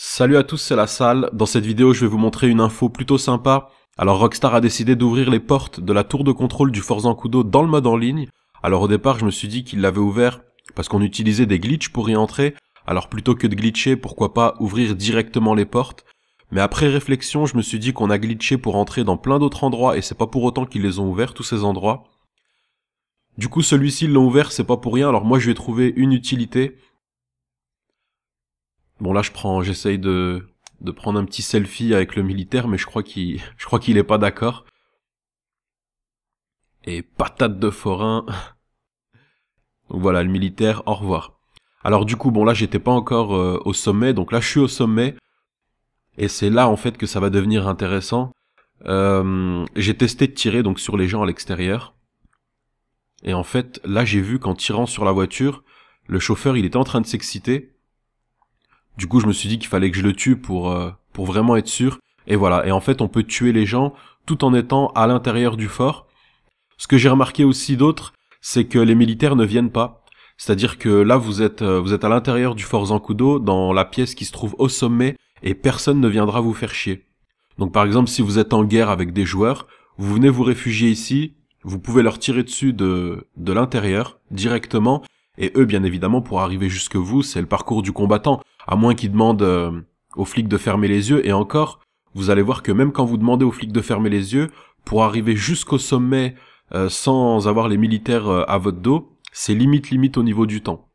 Salut à tous, c'est la salle. Dans cette vidéo, je vais vous montrer une info plutôt sympa. Alors Rockstar a décidé d'ouvrir les portes de la tour de contrôle du Forza Kudo dans le mode en ligne. Alors au départ, je me suis dit qu'il l'avait ouvert parce qu'on utilisait des glitches pour y entrer. Alors plutôt que de glitcher, pourquoi pas ouvrir directement les portes mais après réflexion, je me suis dit qu'on a glitché pour entrer dans plein d'autres endroits et c'est pas pour autant qu'ils les ont ouverts tous ces endroits. Du coup, celui-ci ils l'ont ouvert, c'est pas pour rien. Alors moi, je vais trouver une utilité. Bon là je prends, j'essaye de, de prendre un petit selfie avec le militaire, mais je crois qu'il, je crois qu'il est pas d'accord. Et patate de forain. Donc voilà, le militaire, au revoir. Alors du coup, bon là j'étais pas encore euh, au sommet, donc là je suis au sommet. Et c'est là en fait que ça va devenir intéressant. Euh, j'ai testé de tirer donc sur les gens à l'extérieur. Et en fait, là j'ai vu qu'en tirant sur la voiture, le chauffeur il était en train de s'exciter. Du coup, je me suis dit qu'il fallait que je le tue pour, euh, pour vraiment être sûr. Et voilà. Et en fait, on peut tuer les gens tout en étant à l'intérieur du fort. Ce que j'ai remarqué aussi d'autres, c'est que les militaires ne viennent pas. C'est-à-dire que là, vous êtes, euh, vous êtes à l'intérieur du fort Zancudo, dans la pièce qui se trouve au sommet, et personne ne viendra vous faire chier. Donc par exemple, si vous êtes en guerre avec des joueurs, vous venez vous réfugier ici, vous pouvez leur tirer dessus de, de l'intérieur directement, et eux, bien évidemment, pour arriver jusque vous, c'est le parcours du combattant, à moins qu'ils demandent euh, aux flics de fermer les yeux, et encore, vous allez voir que même quand vous demandez aux flics de fermer les yeux, pour arriver jusqu'au sommet euh, sans avoir les militaires euh, à votre dos, c'est limite limite au niveau du temps.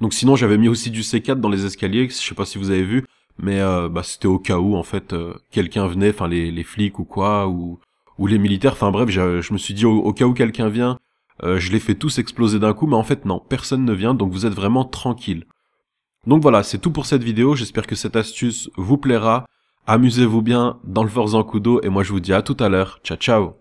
Donc sinon j'avais mis aussi du C4 dans les escaliers, je sais pas si vous avez vu, mais bah, c'était au cas où en fait quelqu'un venait, enfin les, flics ou quoi, ou, les militaires, enfin bref, je, me suis dit au cas où quelqu'un vient, euh, je les fais tous exploser d'un coup, mais en fait non, personne ne vient, donc vous êtes vraiment tranquille. Donc voilà, c'est tout pour cette vidéo, j'espère que cette astuce vous plaira. Amusez-vous bien dans le coup d'eau et moi je vous dis à tout à l'heure, ciao ciao